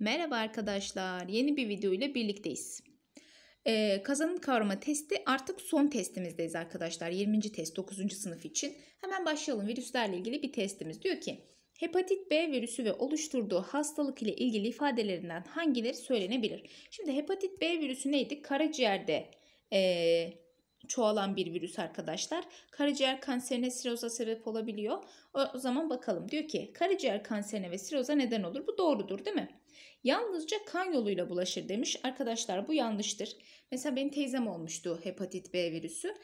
Merhaba arkadaşlar, yeni bir video ile birlikteyiz. Ee, kazanım kavrama testi artık son testimizdeyiz arkadaşlar. 20. test 9. sınıf için. Hemen başlayalım virüslerle ilgili bir testimiz. Diyor ki hepatit B virüsü ve oluşturduğu hastalık ile ilgili ifadelerinden hangileri söylenebilir? Şimdi hepatit B virüsü neydi? Karaciğerde ee, çoğalan bir virüs arkadaşlar. Karaciğer kanserine siroza sebep olabiliyor. o zaman bakalım diyor ki karaciğer kanserine ve siroza neden olur? Bu doğrudur değil mi? Yalnızca kan yoluyla bulaşır demiş. Arkadaşlar bu yanlıştır. Mesela benim teyzem olmuştu hepatit B virüsü.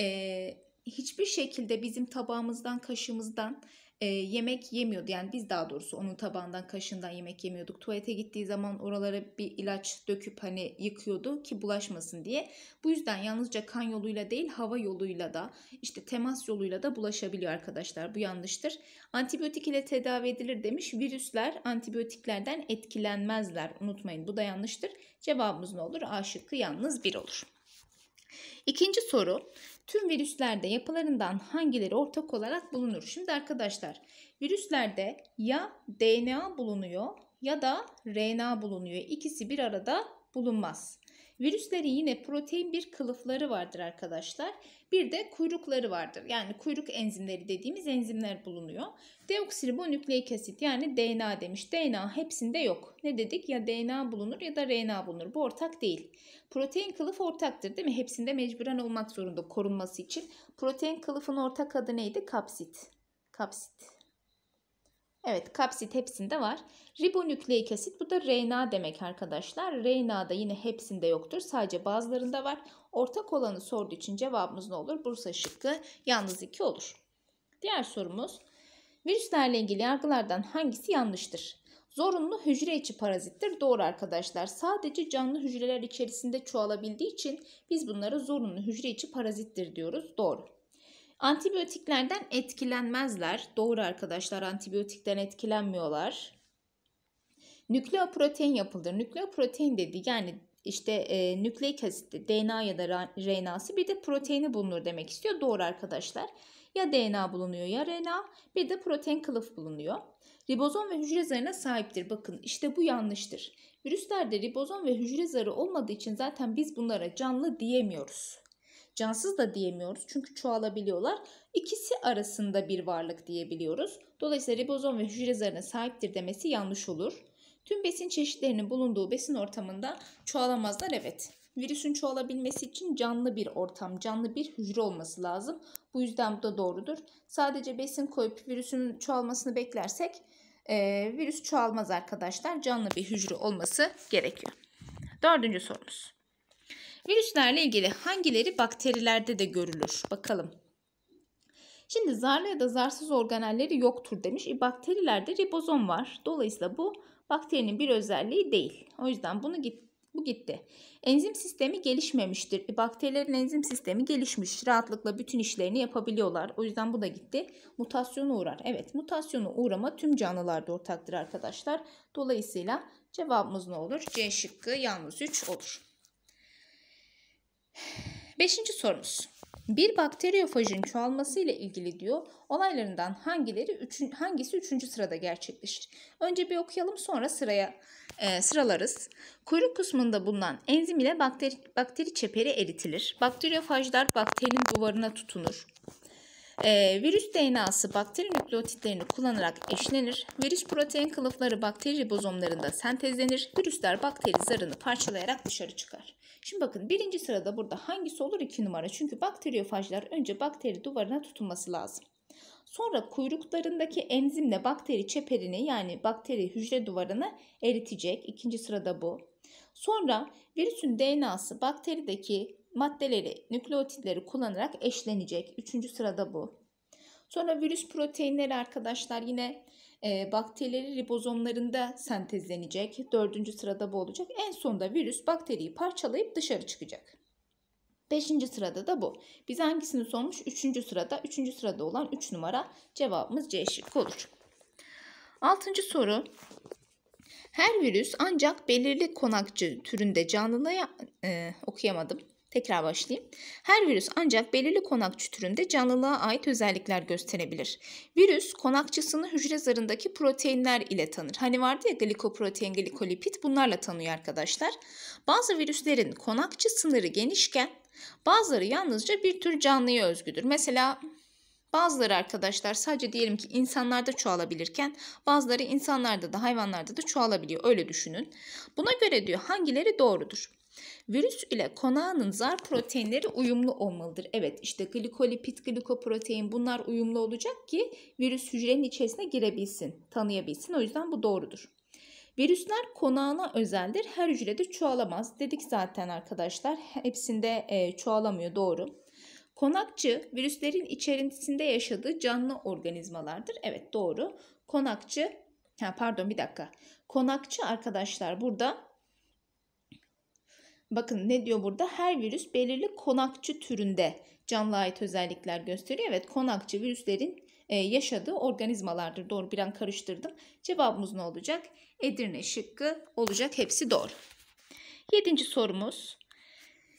Ee, hiçbir şekilde bizim tabağımızdan, kaşımızdan e, yemek yemiyordu. Yani biz daha doğrusu onun tabağından kaşından yemek yemiyorduk. Tuvalete gittiği zaman oralara bir ilaç döküp hani yıkıyordu ki bulaşmasın diye. Bu yüzden yalnızca kan yoluyla değil hava yoluyla da işte temas yoluyla da bulaşabiliyor arkadaşlar. Bu yanlıştır. Antibiyotik ile tedavi edilir demiş. Virüsler antibiyotiklerden etkilenmezler. Unutmayın bu da yanlıştır. Cevabımız ne olur? A şıkkı yalnız bir olur. İkinci soru Tüm virüslerde yapılarından hangileri ortak olarak bulunur? Şimdi arkadaşlar virüslerde ya DNA bulunuyor ya da RNA bulunuyor. İkisi bir arada bulunmaz. Virüslerin yine protein bir kılıfları vardır arkadaşlar. Bir de kuyrukları vardır. Yani kuyruk enzimleri dediğimiz enzimler bulunuyor. Deoksiribonükleik asit yani DNA demiş. DNA hepsinde yok. Ne dedik? Ya DNA bulunur ya da RNA bulunur. Bu ortak değil. Protein kılıf ortaktır değil mi? Hepsinde mecburen olmak zorunda korunması için. Protein kılıfın ortak adı neydi? Kapsit. Kapsit. Evet kapsit hepsinde var. Ribonükleik asit bu da RNA demek arkadaşlar. RNA da yine hepsinde yoktur. Sadece bazılarında var. Ortak olanı sorduğu için cevabımız ne olur? Bursa şıkkı yalnız 2 olur. Diğer sorumuz. Virüslerle ilgili yargılardan hangisi yanlıştır? Zorunlu hücre içi parazittir. Doğru arkadaşlar. Sadece canlı hücreler içerisinde çoğalabildiği için biz bunlara zorunlu hücre içi parazittir diyoruz. Doğru. Antibiyotiklerden etkilenmezler. Doğru arkadaşlar antibiyotikten etkilenmiyorlar. Nükleoprotein yapılır. Nükleoprotein dedi yani işte e, nükleik asit DNA ya da RNA'sı bir de proteini bulunur demek istiyor. Doğru arkadaşlar. Ya DNA bulunuyor ya RNA bir de protein kılıf bulunuyor. Ribozom ve hücre zarına sahiptir. Bakın işte bu yanlıştır. Virüslerde ribozom ve hücre zarı olmadığı için zaten biz bunlara canlı diyemiyoruz. Cansız da diyemiyoruz çünkü çoğalabiliyorlar. İkisi arasında bir varlık diyebiliyoruz. Dolayısıyla ribozom ve hücre zarına sahiptir demesi yanlış olur. Tüm besin çeşitlerinin bulunduğu besin ortamında çoğalamazlar evet. Virüsün çoğalabilmesi için canlı bir ortam, canlı bir hücre olması lazım. Bu yüzden bu da doğrudur. Sadece besin koyup virüsün çoğalmasını beklersek e, virüs çoğalmaz arkadaşlar. Canlı bir hücre olması gerekiyor. Dördüncü sorumuz. Virüslerle ilgili hangileri bakterilerde de görülür? Bakalım. Şimdi zarlı ya da zarsız organelleri yoktur demiş. E, bakterilerde ribozom var. Dolayısıyla bu bakterinin bir özelliği değil. O yüzden bunu git, bu gitti. Enzim sistemi gelişmemiştir. E, bakterilerin enzim sistemi gelişmiş. Rahatlıkla bütün işlerini yapabiliyorlar. O yüzden bu da gitti. Mutasyona uğrar. Evet mutasyona uğrama tüm canlılarda ortaktır arkadaşlar. Dolayısıyla cevabımız ne olur? C şıkkı yalnız 3 olur. Beşinci sorumuz. Bir bakteriyofajın çoğalması ile ilgili diyor. Olaylarından hangileri üçün, hangisi üçüncü sırada gerçekleşir? Önce bir okuyalım sonra sıraya e, sıralarız. Kuyruk kısmında bulunan enzim ile bakteri, bakteri çeperi eritilir. Bakteriyofajlar bakterinin duvarına tutunur. E, virüs DNA'sı bakteri nükleotitlerini kullanarak eşlenir. Virüs protein kılıfları bakteri ribozomlarında sentezlenir. Virüsler bakteri zarını parçalayarak dışarı çıkar. Şimdi bakın birinci sırada burada hangisi olur 2 numara? Çünkü bakteriyofajlar önce bakteri duvarına tutunması lazım. Sonra kuyruklarındaki enzimle bakteri çeperini yani bakteri hücre duvarını eritecek. İkinci sırada bu. Sonra virüsün DNA'sı bakterideki maddeleri, nükleotitleri kullanarak eşlenecek. Üçüncü sırada bu. Sonra virüs proteinleri arkadaşlar yine e, bakterileri ribozomlarında sentezlenecek. Dördüncü sırada bu olacak. En sonda virüs bakteriyi parçalayıp dışarı çıkacak. Beşinci sırada da bu. Biz hangisini sormuş? Üçüncü sırada. Üçüncü sırada olan üç numara cevabımız C şıkkı olur. Altıncı soru. Her virüs ancak belirli konakçı türünde canlıya e, okuyamadım. Tekrar başlayayım. Her virüs ancak belirli konakçı türünde canlılığa ait özellikler gösterebilir. Virüs konakçısını hücre zarındaki proteinler ile tanır. Hani vardı ya glikoprotein, glikolipid bunlarla tanıyor arkadaşlar. Bazı virüslerin konakçı sınırı genişken bazıları yalnızca bir tür canlıya özgüdür. Mesela Bazıları arkadaşlar sadece diyelim ki insanlarda çoğalabilirken bazıları insanlarda da hayvanlarda da çoğalabiliyor. Öyle düşünün. Buna göre diyor hangileri doğrudur? Virüs ile konağının zar proteinleri uyumlu olmalıdır. Evet işte glikolipid, glikoprotein bunlar uyumlu olacak ki virüs hücrenin içerisine girebilsin, tanıyabilsin. O yüzden bu doğrudur. Virüsler konağına özeldir. Her hücrede çoğalamaz. Dedik zaten arkadaşlar. Hepsinde e, çoğalamıyor doğru. Konakçı virüslerin içerisinde yaşadığı canlı organizmalardır. Evet doğru. Konakçı ha pardon bir dakika. Konakçı arkadaşlar burada Bakın ne diyor burada? Her virüs belirli konakçı türünde canlı ait özellikler gösteriyor. Evet konakçı virüslerin e, yaşadığı organizmalardır. Doğru bir an karıştırdım. Cevabımız ne olacak? Edirne şıkkı olacak. Hepsi doğru. Yedinci sorumuz.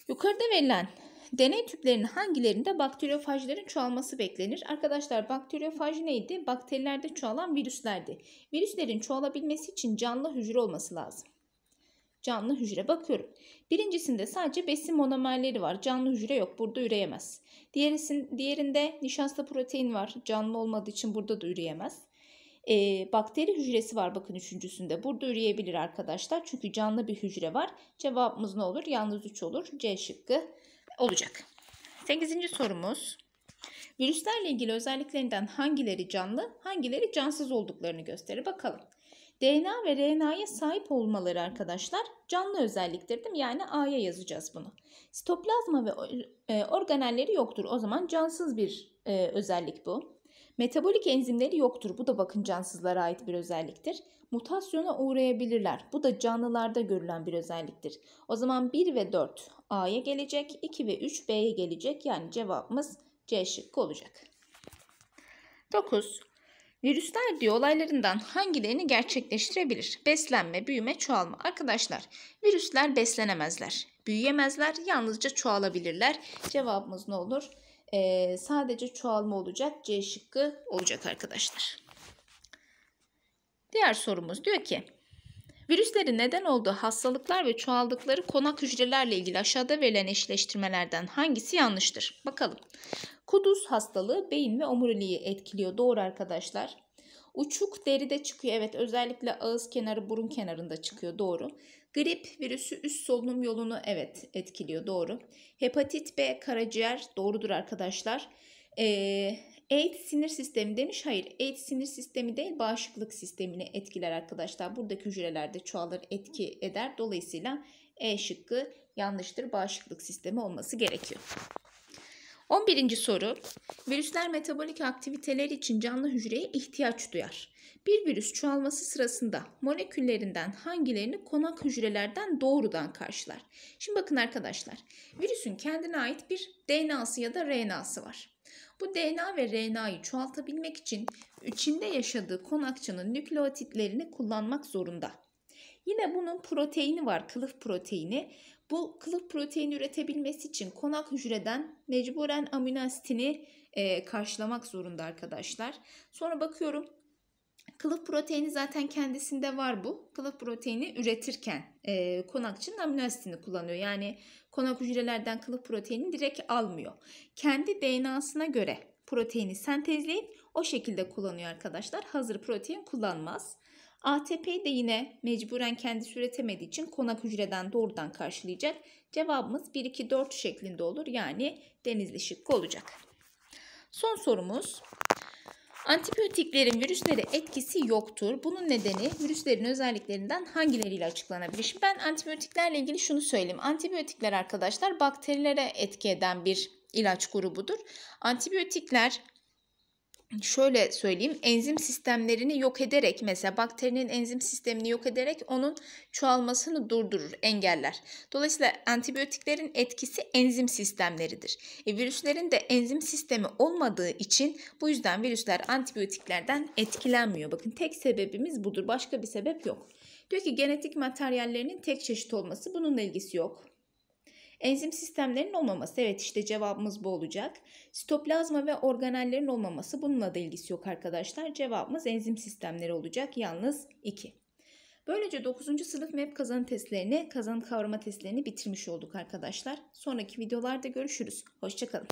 Yukarıda verilen deney tüplerinin hangilerinde bakteriyofajların çoğalması beklenir? Arkadaşlar bakteriyofaj neydi? Bakterilerde çoğalan virüslerdi. Virüslerin çoğalabilmesi için canlı hücre olması lazım canlı hücre bakıyorum. Birincisinde sadece besin monomerleri var. Canlı hücre yok. Burada üreyemez. Diğerisin, diğerinde nişasta protein var. Canlı olmadığı için burada da üreyemez. E, bakteri hücresi var bakın üçüncüsünde. Burada üreyebilir arkadaşlar. Çünkü canlı bir hücre var. Cevabımız ne olur? Yalnız 3 olur. C şıkkı olacak. 8. sorumuz. Virüslerle ilgili özelliklerinden hangileri canlı, hangileri cansız olduklarını gösterir. Bakalım. DNA ve RNA'ya sahip olmaları arkadaşlar canlı özelliktir değil mi? Yani A'ya yazacağız bunu. Sitoplazma ve e, organelleri yoktur. O zaman cansız bir e, özellik bu. Metabolik enzimleri yoktur. Bu da bakın cansızlara ait bir özelliktir. Mutasyona uğrayabilirler. Bu da canlılarda görülen bir özelliktir. O zaman 1 ve 4 A'ya gelecek, 2 ve 3 B'ye gelecek. Yani cevabımız C şıkkı olacak. 9. Virüsler diyor olaylarından hangilerini gerçekleştirebilir? Beslenme, büyüme, çoğalma. Arkadaşlar virüsler beslenemezler, büyüyemezler, yalnızca çoğalabilirler. Cevabımız ne olur? Ee, sadece çoğalma olacak, C şıkkı olacak arkadaşlar. Diğer sorumuz diyor ki Virüslerin neden olduğu hastalıklar ve çoğaldıkları konak hücrelerle ilgili aşağıda verilen eşleştirmelerden hangisi yanlıştır? Bakalım. Kuduz hastalığı beyin ve omuriliği etkiliyor. Doğru arkadaşlar. Uçuk deride çıkıyor. Evet özellikle ağız kenarı burun kenarında çıkıyor. Doğru. Grip virüsü üst solunum yolunu evet etkiliyor. Doğru. Hepatit B karaciğer doğrudur arkadaşlar. Ee, AIDS sinir sistemi demiş. Hayır AIDS sinir sistemi değil bağışıklık sistemini etkiler arkadaşlar. Buradaki hücrelerde çoğalır etki eder. Dolayısıyla E şıkkı yanlıştır. Bağışıklık sistemi olması gerekiyor. 11. soru. Virüsler metabolik aktiviteler için canlı hücreye ihtiyaç duyar. Bir virüs çoğalması sırasında moleküllerinden hangilerini konak hücrelerden doğrudan karşılar? Şimdi bakın arkadaşlar. Virüsün kendine ait bir DNA'sı ya da RNA'sı var. Bu DNA ve RNA'yı çoğaltabilmek için içinde yaşadığı konakçının nükleotitlerini kullanmak zorunda. Yine bunun proteini var, kılıf proteini. Bu kılıf proteini üretebilmesi için konak hücreden mecburen amino asitini e, karşılamak zorunda arkadaşlar. Sonra bakıyorum Kılıf proteini zaten kendisinde var bu. Kılıf proteini üretirken e, konakçının amino asitini kullanıyor. Yani konak hücrelerden kılıf proteini direkt almıyor. Kendi DNA'sına göre proteini sentezleyip o şekilde kullanıyor arkadaşlar. Hazır protein kullanmaz. ATP'yi de yine mecburen kendisi üretemediği için konak hücreden doğrudan karşılayacak. Cevabımız 1-2-4 şeklinde olur. Yani denizli şıkkı olacak. Son sorumuz Antibiyotiklerin virüslere etkisi yoktur. Bunun nedeni virüslerin özelliklerinden hangileriyle açıklanabilir? Şimdi ben antibiyotiklerle ilgili şunu söyleyeyim. Antibiyotikler arkadaşlar bakterilere etki eden bir ilaç grubudur. Antibiyotikler şöyle söyleyeyim enzim sistemlerini yok ederek mesela bakterinin enzim sistemini yok ederek onun çoğalmasını durdurur, engeller. Dolayısıyla antibiyotiklerin etkisi enzim sistemleridir. E, virüslerin de enzim sistemi olmadığı için bu yüzden virüsler antibiyotiklerden etkilenmiyor. Bakın tek sebebimiz budur. Başka bir sebep yok. Diyor ki genetik materyallerinin tek çeşit olması bununla ilgisi yok. Enzim sistemlerinin olmaması evet işte cevabımız bu olacak. Sitoplazma ve organellerin olmaması bununla da ilgisi yok arkadaşlar. Cevabımız enzim sistemleri olacak yalnız 2. Böylece 9. sınıf MEP kazanı testlerini, kazanı kavrama testlerini bitirmiş olduk arkadaşlar. Sonraki videolarda görüşürüz. Hoşçakalın.